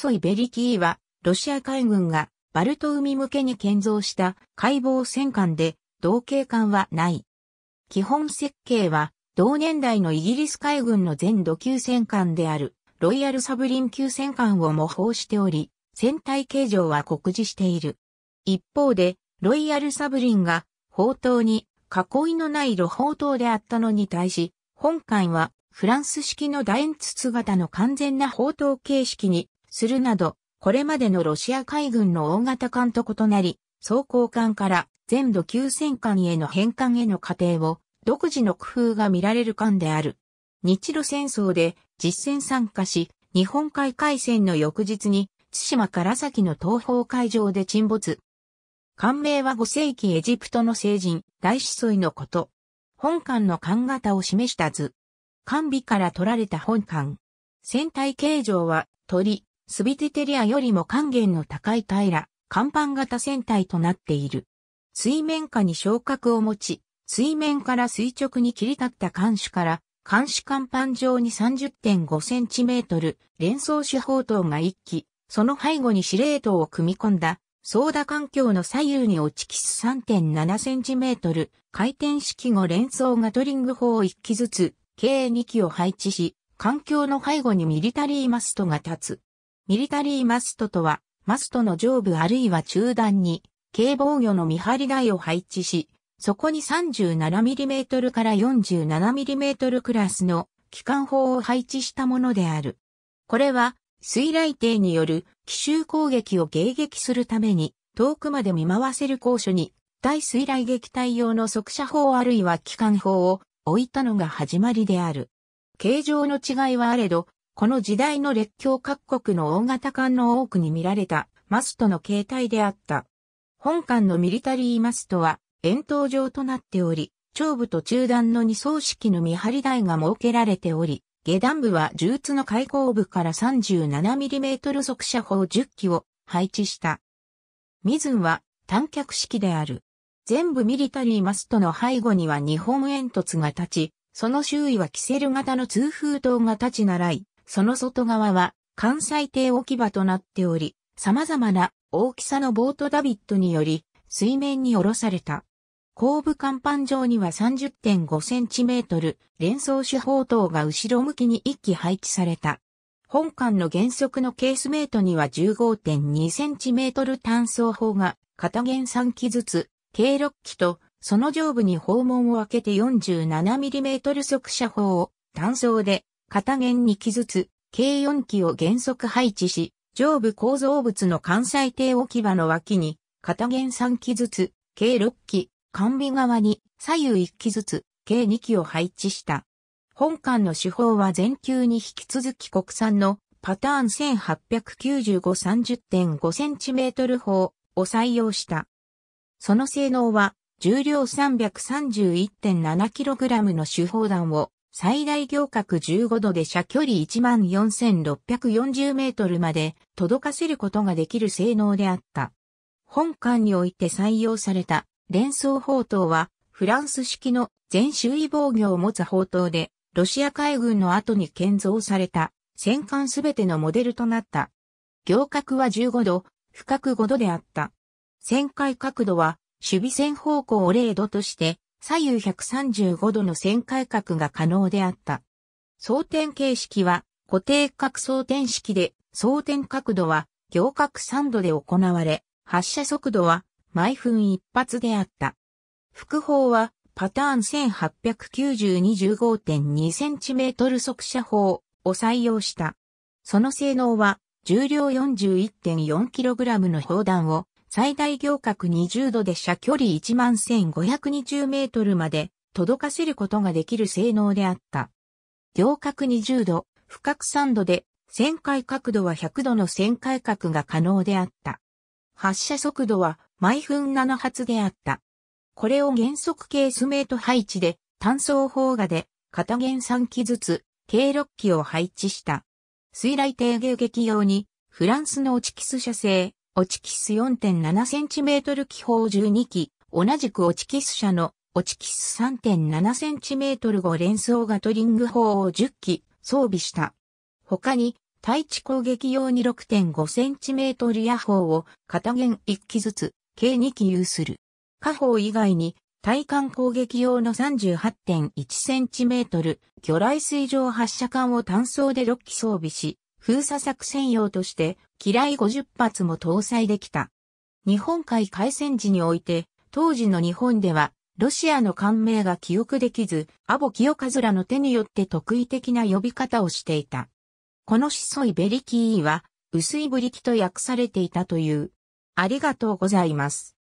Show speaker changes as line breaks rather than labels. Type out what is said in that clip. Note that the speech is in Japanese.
ソイベリキーは、ロシア海軍がバルト海向けに建造した海防戦艦で、同型艦はない。基本設計は、同年代のイギリス海軍の全土級戦艦である、ロイヤルサブリン級戦艦を模倣しており、船体形状は酷似している。一方で、ロイヤルサブリンが、砲塔に囲いのない露砲塔であったのに対し、本艦はフランス式の楕円筒型の完全な砲塔形式にするなど、これまでのロシア海軍の大型艦と異なり、装甲艦から全土急戦艦への返還への過程を独自の工夫が見られる艦である。日露戦争で実戦参加し、日本海海戦の翌日に、津島から先の東方海上で沈没。艦名は5世紀エジプトの聖人、大子孫のこと。本艦の艦型を示した図。艦尾から取られた本艦。船体形状は鳥、スビテテリアよりも還元の高い平ら、甲板型船体となっている。水面下に昇格を持ち、水面から垂直に切り立った艦首から、艦首甲板上に 30.5cm 連装手法塔が一機、その背後に司令塔を組み込んだ、ソーダ環境の左右に落ちキス 3.7cm 回転式後連装ガトリング砲を1機ずつ、計2機を配置し、環境の背後にミリタリーマストが立つ。ミリタリーマストとは、マストの上部あるいは中段に、軽防御の見張り台を配置し、そこに 37mm から 47mm クラスの機関砲を配置したものである。これは、水雷艇による奇襲攻撃を迎撃するために、遠くまで見回せる高所に、対水雷撃隊用の速射砲あるいは機関砲を置いたのが始まりである。形状の違いはあれど、この時代の列強各国の大型艦の多くに見られたマストの形態であった。本艦のミリタリーマストは円筒状となっており、長部と中段の二層式の見張り台が設けられており、下段部は銃筒の開口部から 37mm 速射砲10機を配置した。ミズンは短脚式である。全部ミリタリーマストの背後には日本煙突が立ち、その周囲はキセル型の通風塔が立ち習い、その外側は関西艇置き場となっており、様々な大きさのボートダビットにより水面に下ろされた。後部甲板上には 30.5cm 連装手法等が後ろ向きに一機配置された。本館の原則のケースメイトには 15.2cm 単装砲が片弦3機ずつ、計6機とその上部に訪問を開けて 47mm 速射砲を単装で片弦2機ずつ、計4機を原則配置し、上部構造物の関西艇置き場の脇に、片弦3機ずつ、計6機、完備側に左右1機ずつ、計2機を配置した。本館の手法は全球に引き続き国産のパターン 1895-30.5cm 砲を採用した。その性能は重量 331.7kg の手法弾を最大行角15度で射距離14,640メートルまで届かせることができる性能であった。本艦において採用された連装砲塔はフランス式の全周囲防御を持つ砲塔でロシア海軍の後に建造された戦艦すべてのモデルとなった。行角は15度、深く5度であった。旋回角度は守備線方向を0度として左右135度の旋回角が可能であった。装填形式は固定角装填式で、装填角度は行角3度で行われ、発射速度は毎分一発であった。副砲はパターン 1890-25.2cm 速射砲を採用した。その性能は重量 41.4kg の砲弾を最大行角20度で射距離11,520メートルまで届かせることができる性能であった。行角20度、深角3度で、旋回角度は100度の旋回角が可能であった。発射速度は毎分7発であった。これを原則ケースメート配置で、単装砲画で、片弦3機ずつ、計6機を配置した。水雷低迎撃用に、フランスのオチキス社製、オチキス 4.7cm 気砲12機、同じくオチキス社のオチキス 3.7cm 5連装ガトリング砲を10機装備した。他に、対地攻撃用に 6.5cm 野砲を片弦1機ずつ、計2機有する。下砲以外に、対艦攻撃用の 38.1cm 魚雷水上発射管を単装で6機装備し、封鎖作戦用として、機雷50発も搭載できた。日本海海戦時において、当時の日本では、ロシアの艦名が記憶できず、アボキカズラの手によって特異的な呼び方をしていた。このしそいベリキーは、薄いブリキと訳されていたという。ありがとうございます。